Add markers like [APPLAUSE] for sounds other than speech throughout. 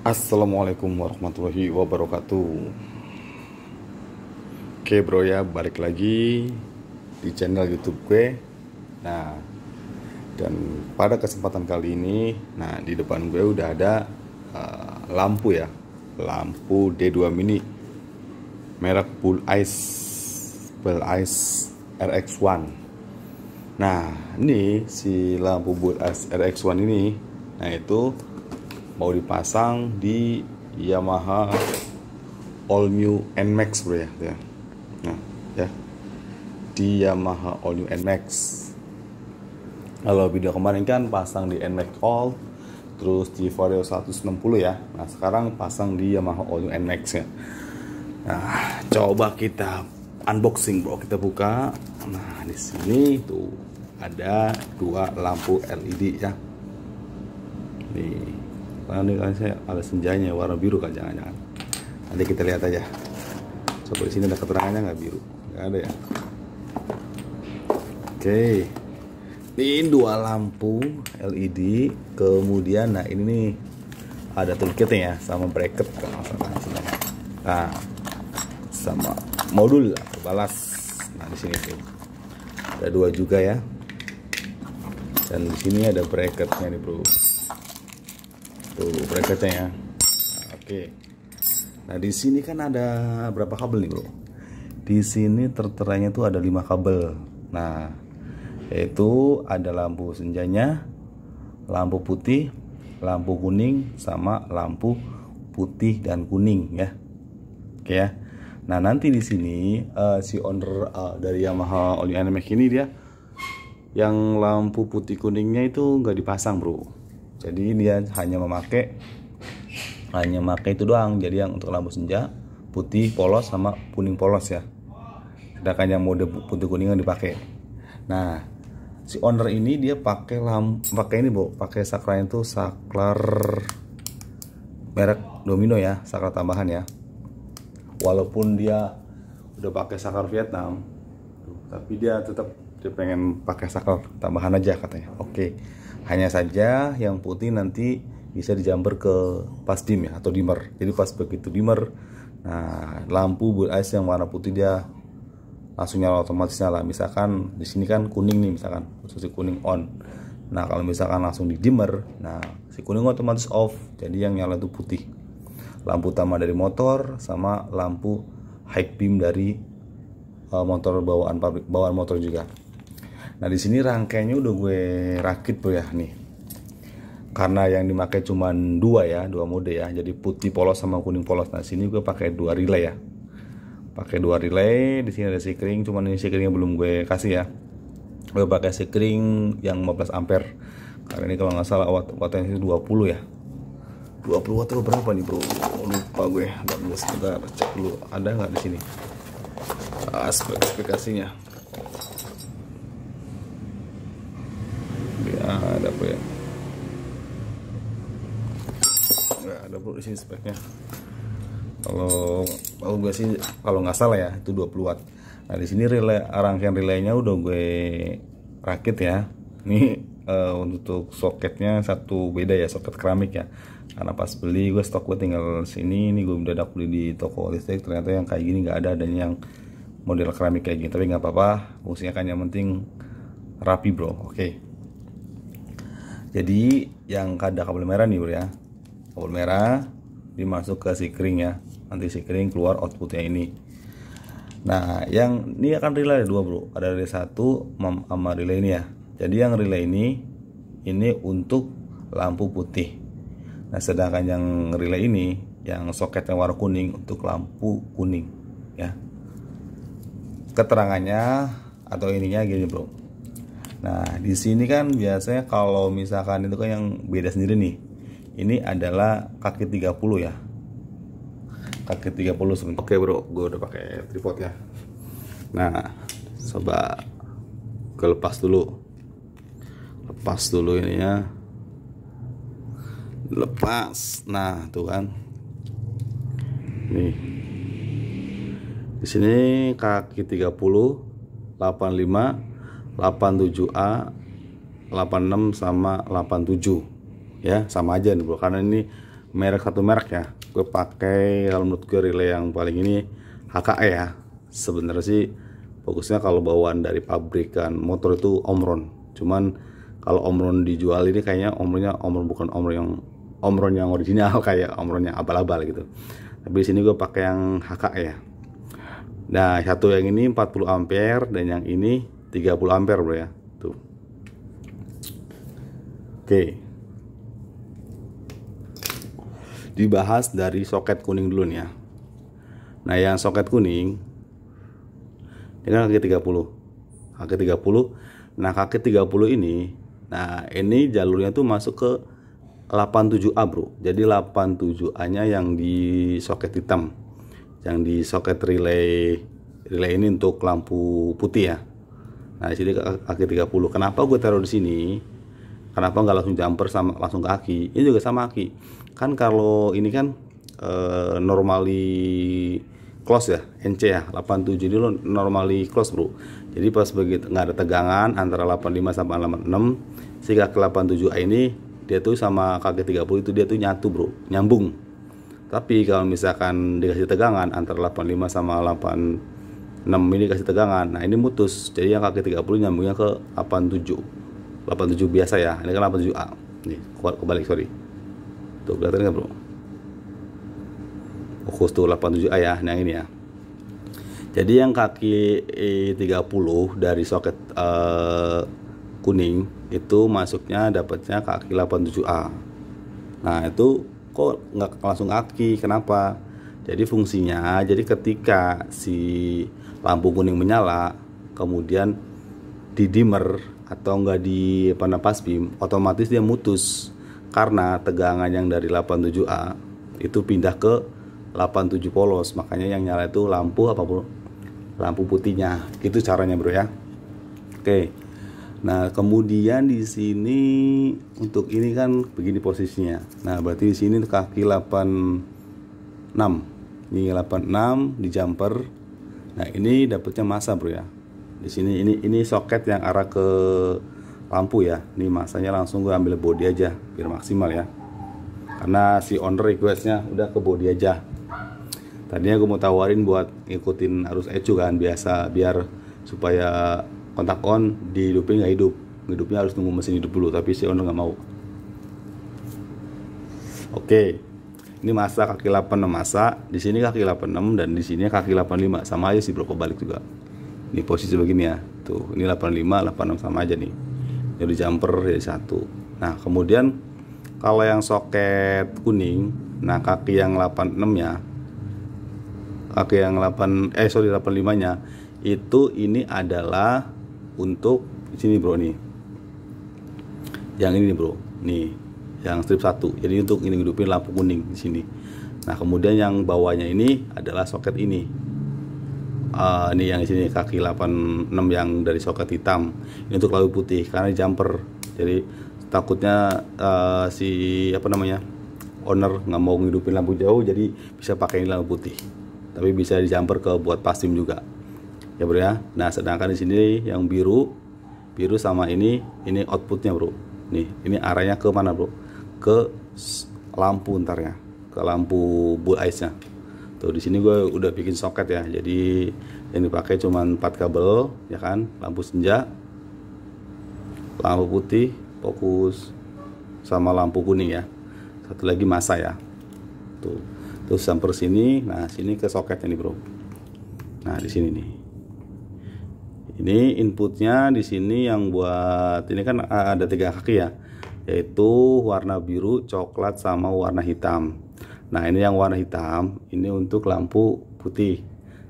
Assalamualaikum warahmatullahi wabarakatuh Oke bro ya balik lagi di channel youtube gue Nah dan pada kesempatan kali ini Nah di depan gue udah ada uh, lampu ya Lampu D2 mini Merek Bull Ice Bull Ice RX1 Nah ini si lampu Bull Ice RX1 ini Nah itu mau dipasang di Yamaha All New NMAX bro ya, ya. Nah, ya. Di Yamaha All New NMAX. Kalau video kemarin kan pasang di NMAX All terus di Vario 160 ya. Nah, sekarang pasang di Yamaha All New NMAX ya. Nah, coba kita unboxing, Bro. Kita buka. Nah, di sini tuh ada dua lampu LED ya. Nih karena kan saya ada senjanya warna biru kan jangan-jangan nanti kita lihat aja coba di sini ada keterangannya nggak biru nggak ada ya oke ini dua lampu LED kemudian nah ini nih ada toolkitnya ya sama bracket kan, nah sama modul balas nah di sini tuh ada dua juga ya dan di sini ada bracketnya nih bro tuh bracketnya ya oke nah di sini kan ada berapa kabel nih bro di sini terteranya tuh ada lima kabel nah itu ada lampu senjanya lampu putih lampu kuning sama lampu putih dan kuning ya oke ya nah nanti di sini uh, si owner uh, dari Yamaha All You ini dia yang lampu putih kuningnya itu nggak dipasang bro jadi dia hanya memakai hanya memakai itu doang jadi yang untuk lampu senja putih polos sama kuning polos ya sedangkan yang mode putih kuning yang dipakai nah si owner ini dia pakai lampu pakai ini bu pakai saklar itu saklar merek domino ya saklar tambahan ya walaupun dia udah pakai saklar Vietnam tapi dia tetap dia pengen pakai saklar tambahan aja katanya oke okay. Hanya saja yang putih nanti bisa dijumper ke pas dim ya atau dimmer. Jadi pas begitu dimmer, nah lampu bull ice yang warna putih dia langsung nyala otomatis nyala. Misalkan di sini kan kuning nih misalkan, posisi kuning on. Nah kalau misalkan langsung di dimmer, nah si kuning otomatis off. Jadi yang nyala itu putih. Lampu utama dari motor sama lampu high beam dari eh, motor bawaan pabrik bawaan motor juga. Nah di sini rangkainya udah gue rakit bro ya nih. Karena yang dimakai cuma dua ya, dua mode ya. Jadi putih polos sama kuning polos. Nah sini gue pakai dua relay ya. Pakai dua relay. Di sini ada sikring, cuman ini sikringnya belum gue kasih ya. Gue pakai sikring yang 15 ampere. Karena ini kalau nggak salah watt wattnya 20 ya. 20 watt itu berapa nih bro? Oh, lupa gue. Bentar, cek dulu. Ada nggak di sini? Aspek spesifikasinya. Ah, ada apa ya nggak ada apa di sini speknya kalau kalau gue sih kalau nggak salah ya itu 20 watt nah di sini relay rangkaian relaynya udah gue rakit ya ini uh, untuk soketnya satu beda ya soket keramik ya karena pas beli gue stok gue tinggal sini ini gue udah beli di toko listrik ternyata yang kayak gini nggak ada dan yang model keramik kayak gini tapi nggak apa-apa fungsinya kan yang penting rapi bro oke okay jadi yang kada kabel merah nih bro ya kabel merah dimasuk ke sikring ya nanti sikring keluar outputnya ini nah yang ini akan relay ada dua bro ada relay satu sama relay ini ya jadi yang relay ini ini untuk lampu putih nah sedangkan yang relay ini yang soket yang warna kuning untuk lampu kuning ya keterangannya atau ininya gini bro Nah, di sini kan biasanya kalau misalkan itu kan yang beda sendiri nih. Ini adalah kaki 30 ya. Kaki 30 sebentar. Oke, Bro. Gue udah pakai tripod ya Nah, coba kelepas dulu. Lepas dulu ininya. Lepas. Nah, tuh kan. Nih. Di sini kaki 30 85 87A 86 sama 87 ya sama aja nih bro karena ini merek satu merek ya gue pakai kalau menurut gue relay yang paling ini HKE ya sebenarnya sih fokusnya kalau bawaan dari pabrikan motor itu Omron cuman kalau Omron dijual ini kayaknya Omronnya Omron bukan Omron yang Omron yang original [LAUGHS] kayak Omron yang abal-abal gitu tapi di sini gue pakai yang HKE ya nah satu yang ini 40 ampere dan yang ini 30 ampere bro ya tuh oke dibahas dari soket kuning dulu nih ya nah yang soket kuning ini kan kaki 30 kaki 30 nah kaki 30 ini nah ini jalurnya tuh masuk ke 87A bro jadi 87A nya yang di soket hitam yang di soket relay relay ini untuk lampu putih ya Nah, di sini kaki 30. Kenapa gue taruh di sini? Kenapa nggak langsung jumper sama langsung kaki? Ini juga sama kaki. Kan kalau ini kan e, eh, normally close ya, NC ya, 87 ini lo normally close, Bro. Jadi pas begitu nggak ada tegangan antara 85 sama 86, si kaki 87A ini dia tuh sama kaki 30 itu dia tuh nyatu, Bro. Nyambung. Tapi kalau misalkan dikasih tegangan antara 85 sama 8 6 mili kasih tegangan nah ini mutus jadi yang kaki 30 nyambungnya ke 87 87 biasa ya ini kan 87A nih kebalik sorry tuh kelihatan nggak bro fokus tuh 87A ya nah, yang ini ya jadi yang kaki 30 eh, dari soket uh, kuning itu masuknya dapatnya kaki 87A nah itu kok nggak langsung kaki kenapa jadi fungsinya jadi ketika si lampu kuning menyala kemudian di dimmer atau enggak di penepas bim, otomatis dia mutus karena tegangan yang dari 87A itu pindah ke 87 polos makanya yang nyala itu lampu apa lampu putihnya itu caranya bro ya oke Nah, kemudian di sini untuk ini kan begini posisinya. Nah, berarti di sini kaki 86. Ini 86 di jumper Nah, ini dapatnya masa, Bro ya. Di sini ini ini soket yang arah ke lampu ya. Ini masanya langsung gue ambil body aja biar maksimal ya. Karena si on requestnya udah ke body aja. Tadinya gue mau tawarin buat ngikutin arus ecu kan biasa biar supaya kontak on dihidupin nggak hidup hidupnya harus nunggu mesin hidup dulu tapi si owner nggak mau oke okay ini masa kaki 86 masa di sini kaki 86 dan di sini kaki 85 sama aja sih bro kebalik juga ini posisi begini ya tuh ini 85 86 sama aja nih jadi jumper jadi satu nah kemudian kalau yang soket kuning nah kaki yang 86 ya kaki yang 8 eh sorry 85 nya itu ini adalah untuk sini bro nih yang ini nih bro nih yang strip satu. Jadi untuk ini hidupin lampu kuning di sini. Nah kemudian yang bawahnya ini adalah soket ini. Uh, ini yang di sini kaki 86 yang dari soket hitam. Ini untuk lampu putih karena jumper. Jadi takutnya uh, si apa namanya owner nggak mau ngidupin lampu jauh jadi bisa pakai ini lampu putih. Tapi bisa di jumper ke buat pasim juga. Ya bro ya. Nah sedangkan di sini yang biru biru sama ini ini outputnya bro. Nih ini arahnya ke mana bro? ke lampu ntar ya ke lampu eyes nya tuh di sini gue udah bikin soket ya jadi yang dipakai cuma 4 kabel ya kan lampu senja lampu putih fokus sama lampu kuning ya satu lagi masa ya tuh terus samper sini nah sini ke soket ini bro nah di sini nih ini inputnya di sini yang buat ini kan ada tiga kaki ya yaitu warna biru, coklat sama warna hitam. Nah, ini yang warna hitam, ini untuk lampu putih.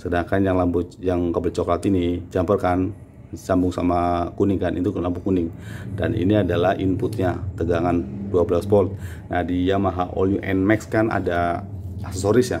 Sedangkan yang lampu yang kabel coklat ini campurkan, sambung sama kuning kan itu lampu kuning dan ini adalah inputnya tegangan 12 volt nah di Yamaha All You N Max kan ada aksesoris ya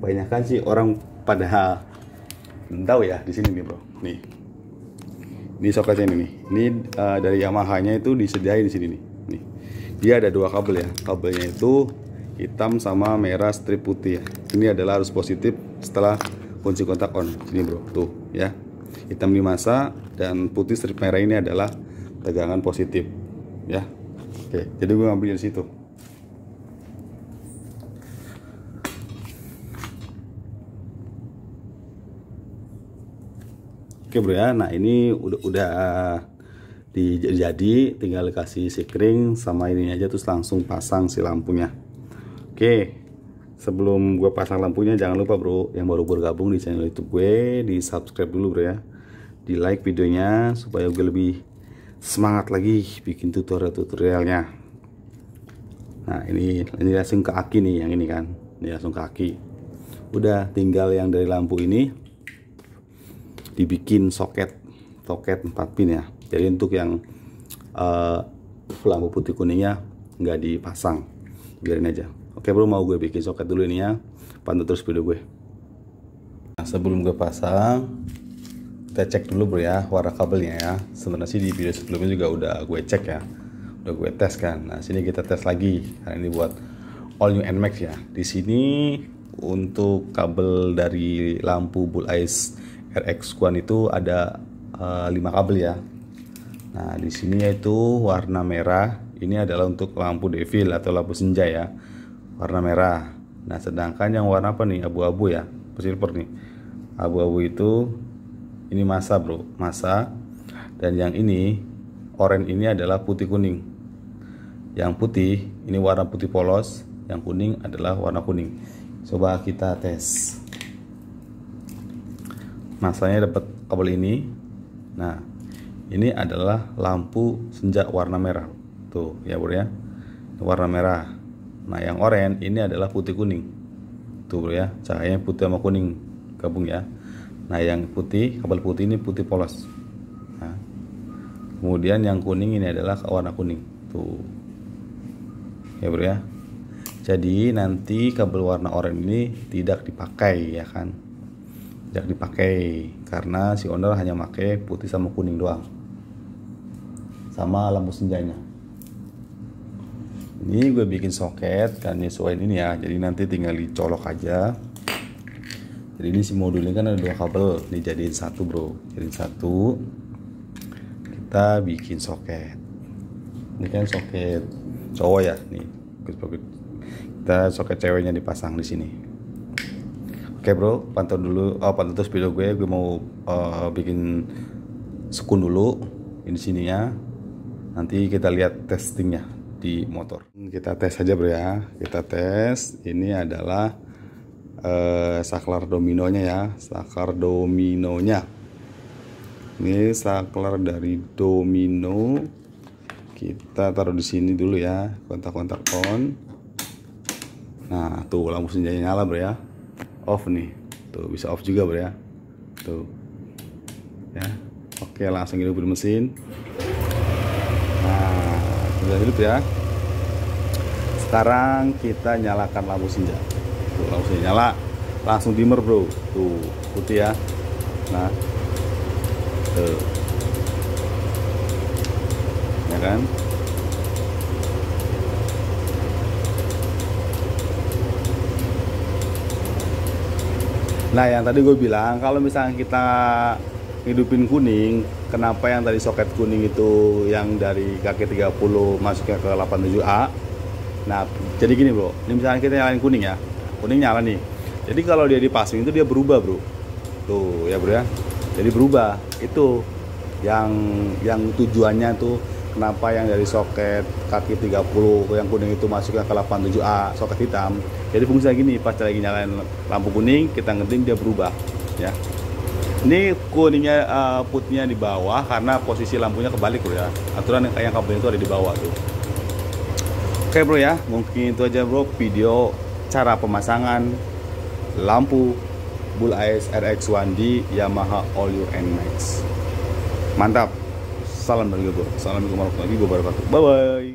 banyak kan sih orang padahal tahu ya di sini nih bro nih ini soketnya ini nih. Ini uh, dari Yamaha-nya itu disediain di sini nih. Nih. Dia ada dua kabel ya. Kabelnya itu hitam sama merah strip putih ya. Ini adalah arus positif setelah kunci kontak on. Sini bro, tuh ya. Hitam di masa dan putih strip merah ini adalah tegangan positif ya. Oke, jadi gue ngambil dari situ. Oke bro ya, nah ini udah, udah uh, jadi tinggal kasih sikring sama ini aja terus langsung pasang si lampunya. Oke, sebelum gue pasang lampunya jangan lupa bro yang baru bergabung di channel YouTube gue di subscribe dulu bro ya, di like videonya supaya gue lebih semangat lagi bikin tutorial-tutorialnya. Nah ini, ini langsung ke aki nih yang ini kan, ini langsung ke aki. Udah tinggal yang dari lampu ini dibikin soket soket 4 pin ya jadi untuk yang uh, lampu putih kuningnya nggak dipasang biarin aja oke bro mau gue bikin soket dulu ini ya pantau terus video gue nah, sebelum gue pasang kita cek dulu bro ya warna kabelnya ya sebenarnya sih di video sebelumnya juga udah gue cek ya udah gue tes kan nah sini kita tes lagi karena ini buat all new nmax ya di sini untuk kabel dari lampu bull ice rx One itu ada eh, lima 5 kabel ya nah di sini yaitu warna merah ini adalah untuk lampu devil atau lampu senja ya warna merah nah sedangkan yang warna apa nih abu-abu ya silver nih abu-abu itu ini masa bro masa dan yang ini oranye ini adalah putih kuning yang putih ini warna putih polos yang kuning adalah warna kuning coba kita tes masanya dapat kabel ini nah ini adalah lampu senja warna merah tuh ya bro ya warna merah nah yang oranye ini adalah putih kuning tuh bro ya cahayanya putih sama kuning gabung ya nah yang putih kabel putih ini putih polos nah, kemudian yang kuning ini adalah warna kuning tuh ya bro ya jadi nanti kabel warna oranye ini tidak dipakai ya kan tidak dipakai karena si owner hanya pakai putih sama kuning doang sama lampu senjanya ini gue bikin soket kan nyesuaiin ini ya jadi nanti tinggal dicolok aja jadi ini si modul ini kan ada dua kabel Ini jadiin satu bro jadi satu kita bikin soket ini kan soket cowok ya nih kita soket ceweknya dipasang di sini Oke okay, bro, pantau dulu, oh, pantau terus video gue, gue mau uh, bikin sekun dulu ini sininya. Nanti kita lihat testingnya di motor. Kita tes aja bro ya, kita tes. Ini adalah uh, saklar dominonya ya, saklar dominonya. Ini saklar dari domino. Kita taruh di sini dulu ya, kontak-kontak on. Nah tuh lampu senjanya nyala bro ya off nih tuh bisa off juga bro ya tuh ya oke langsung hidupin mesin nah sudah hidup ya sekarang kita nyalakan lampu senja tuh lampu senja nyala langsung dimmer bro tuh putih ya nah tuh ya kan Nah yang tadi gue bilang kalau misalnya kita hidupin kuning, kenapa yang tadi soket kuning itu yang dari kaki 30 masuknya ke 87A? Nah jadi gini bro, ini misalnya kita nyalain kuning ya, kuning nyala nih. Jadi kalau dia dipasang itu dia berubah bro. Tuh ya bro ya, jadi berubah itu yang yang tujuannya tuh kenapa yang dari soket kaki 30 yang kuning itu masuknya ke 87A soket hitam jadi fungsinya gini pas lagi nyalain lampu kuning kita ngeding dia berubah ya ini kuningnya uh, putihnya di bawah karena posisi lampunya kebalik bro ya aturan yang kayak kabel itu ada di bawah tuh oke bro ya mungkin itu aja bro video cara pemasangan lampu Bull Eyes RX1D Yamaha All You and Max mantap Salam dari Bogor. Assalamualaikum warahmatullahi wabarakatuh. Bye bye.